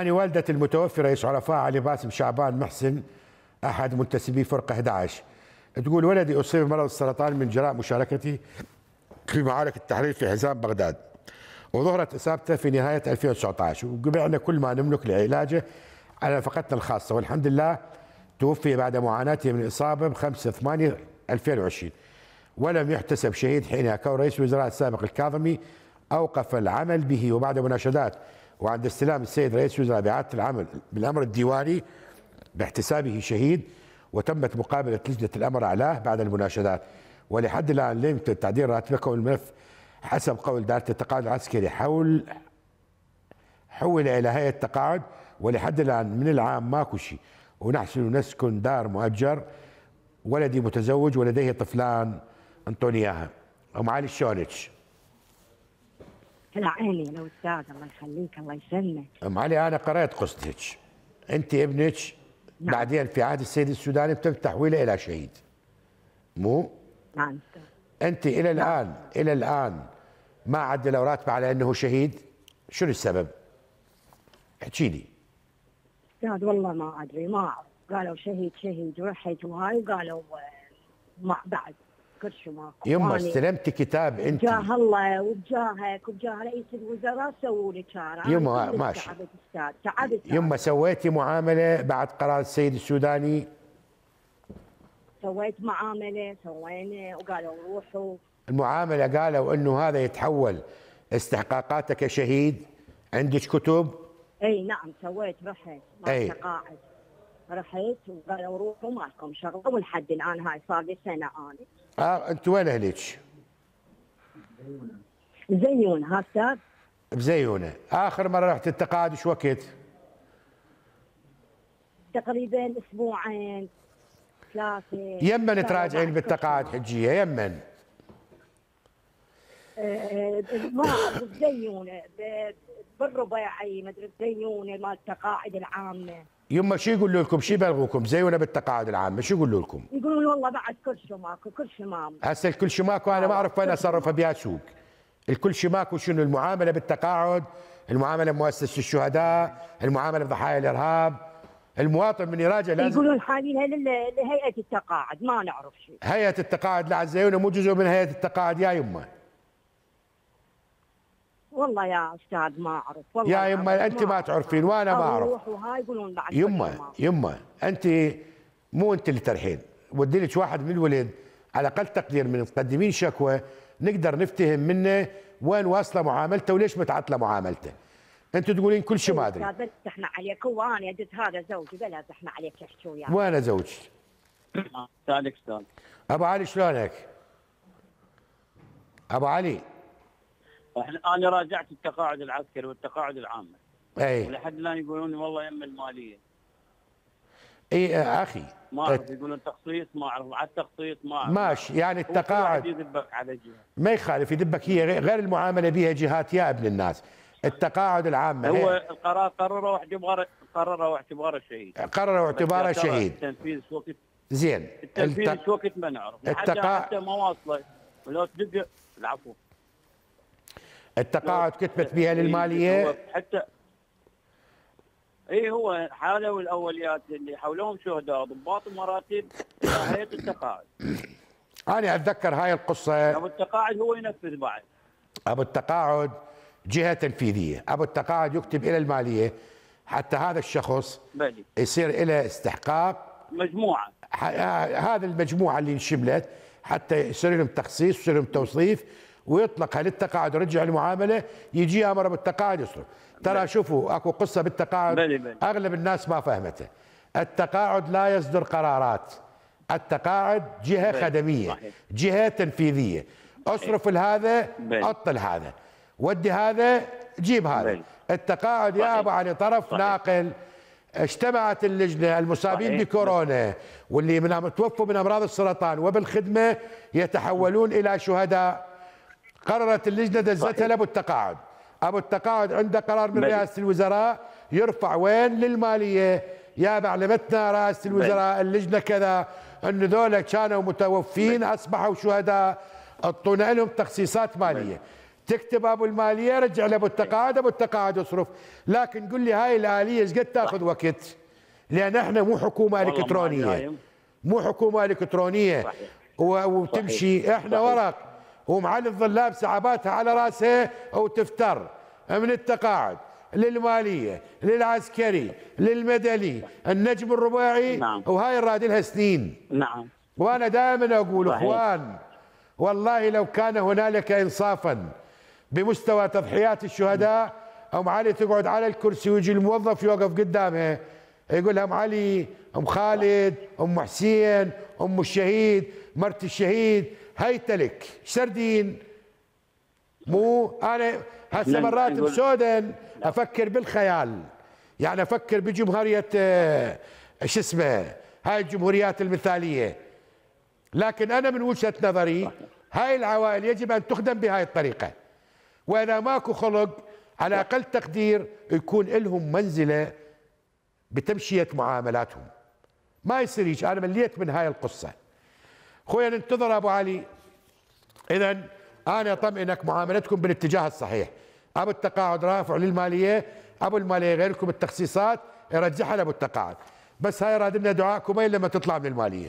أنا والدة المتوفى رئيس عرفاء علي باسم شعبان محسن أحد منتسبي فرقة 11 تقول ولدي أصيب بمرض السرطان من جراء مشاركتي في معارك التحرير في حزام بغداد وظهرت إصابته في نهاية 2019 وقبعنا كل ما نملك لعلاجه على نفقتنا الخاصة والحمد لله توفي بعد معاناته من الإصابة ب 5 8 2020 ولم يحتسب شهيد حينها كون رئيس الوزراء السابق الكاظمي أوقف العمل به وبعد مناشدات وعند استلام السيد رئيس وزراء بإعادة العمل بالأمر الديواني باحتسابه شهيد وتمت مقابلة لجنة الأمر أعلاه بعد المناشدات ولحد الآن لم يتم تعديل راتبكم الملف حسب قول دائرة التقاعد العسكري حول حول إلى هيئة التقاعد ولحد الآن من العام ماكو شيء ونحسن نسكن دار مؤجر ولدي متزوج ولديه طفلان أنطونياها ومعالي الشونتش طلع عيني لو استاذ الله يخليك الله يسلمك ام علي انا قرات قصتك انت ابنك نعم. بعدين في عهد السيد السوداني تم تحويله الى شهيد مو نعم انت الى الان نعم. الى الان ما عدلوا راتبه على انه شهيد شنو السبب احكي لي استاذ والله ما ادري ما اعرف قالوا شهيد شهيد وحج وهاي وقالوا آه، ما بعد كل يما استلمتي كتاب انت بجاه الله وبجاهك وبجاه رئيس الوزراء سووا لي شارع يما ماشي تعبت استاذ تعبت يما سويتي معامله بعد قرار السيد السوداني سويت معامله سوينا وقالوا روحوا المعامله قالوا انه هذا يتحول استحقاقاته كشهيد عندك كتب اي نعم سويت رحت ما تقاعد رحت وقالوا ما لكم شغله ولحد الان هاي صار لي سنه انا. اه انت وين اهلك؟ زيون هسه بزيونه، اخر مره رحت التقاعد ايش وقت؟ تقريبا اسبوعين ثلاثه يمن تراجعين بالتقاعد حجيه يمن؟ آه، آه، ما بزيونه ما مدري بزيونه مال التقاعد العامه يما شو يقولوا لكم شو يبلغوكم زي ولا بالتقاعد العام شو يقولوا لكم يقولوا والله بعد كل شيء ماكو كل شيء ماكو هسه الكل شيء ماكو انا ما اعرف وين اصرفها بها سوق الكل شيء ماكو شنو المعامله بالتقاعد المعامله بمؤسسه الشهداء المعامله بضحايا الارهاب المواطن من يراجع لازم يقولون حاليا لهيئه التقاعد ما نعرف شيء هيئه التقاعد لا عزيزي مو جزء من هيئه التقاعد يا يمه والله يا استاذ ما اعرف والله يا يما انت ما تعرفين وانا ما اعرف يما يما انت مو انت اللي ترحين ودي لك واحد من الولد على اقل تقدير من مقدمين شكوى نقدر نفتهم منه وين واصله معاملته وليش متعطله معاملته انت تقولين كل شيء ما إيه، ادري بس احنا عليك وانا جد هذا زوجي بلا احنا عليك احكي يعني. وياه وانا زوجي استاذ ابو علي شلونك؟ ابو علي انا راجعت التقاعد العسكري والتقاعد العام اي لحد الان يقولون والله يم الماليه اي إيه، اخي ما اعرف يقولون تخصيص ما اعرف على التخصيص ما اعرف ماشي يعني التقاعد يدبك على جهه ما يخالف يدبك هي غير المعامله بها جهات يا ابن الناس التقاعد العام هو هي. القرار قرره واعتباره قرره اعتباره شهيد قرره اعتباره شهيد التنفيذ وقت زين التنفيذ التق... وقت ما نعرف التقاعد حتى ما واصله ولو تدق العفو التقاعد كتبت بها إيه، للماليه حتى اي هو حاولوا الاوليات اللي حولهم شهداء ضباط مراتب هيئه التقاعد انا اتذكر هاي القصه ابو التقاعد هو ينفذ بعد ابو التقاعد جهه تنفيذيه ابو التقاعد يكتب الى الماليه حتى هذا الشخص بلي. يصير له استحقاق مجموعه آه، هذه المجموعه اللي انشملت حتى يصير لهم تخصيص ويصير لهم توصيف ويطلق هل التقاعد يرجع المعامله يجيها مره بالتقاعد يصرف ترى نعم. شوفوا اكو قصه بالتقاعد بلي بلي. اغلب الناس ما فهمتها التقاعد لا يصدر قرارات التقاعد جهه بلي. خدميه صحيح. جهه تنفيذيه اصرف هذا اطل هذا ودي هذا جيب هذا بلي. التقاعد يا ابو علي طرف صحيح. ناقل اجتمعت اللجنه المصابين صحيح. بكورونا واللي من توفوا من امراض السرطان وبالخدمه يتحولون الى شهداء قررت اللجنه دزتها لابو التقاعد ابو التقاعد عنده قرار من رئاسه الوزراء يرفع وين للماليه يا معلمتنا رئاسه الوزراء اللجنه كذا ان ذولا كانوا متوفين اصبحوا شهداء اعطونا لهم تخصيصات ماليه تكتب ابو الماليه رجع لابو التقاعد ابو التقاعد يصرف لكن قل لي هاي الاليه ايش قد تاخذ وقت لان احنا مو حكومه الكترونيه مو حكومه الكترونيه صحيح. وتمشي احنا صحيح. ورق ومعالي الظلاب سعباتها على راسه وتفتر من التقاعد للماليه للعسكري للمدني النجم الرباعي نعم. وهاي الراد لها سنين نعم وانا دائما اقول صحيح. اخوان والله لو كان هنالك انصافا بمستوى تضحيات الشهداء ام علي تقعد على الكرسي ويجي الموظف يوقف قدامها يقول ام علي ام خالد ام حسين ام الشهيد مرت الشهيد تلك سردين مو انا هسه مرات بسودن افكر بالخيال يعني افكر بجمهوريه آه، شو اسمه هاي الجمهوريات المثاليه لكن انا من وجهه نظري هاي العوائل يجب ان تخدم بهاي الطريقه وانا ماكو خلق على اقل تقدير يكون لهم منزله بتمشيه معاملاتهم ما يصير انا مليت من هاي القصه خويا ننتظر ابو علي اذا انا اطمئنك معاملتكم بالاتجاه الصحيح ابو التقاعد رافع للماليه ابو الماليه غيركم التخصيصات يرجعها لابو التقاعد بس هاي رادنا لنا دعاء لما تطلع من الماليه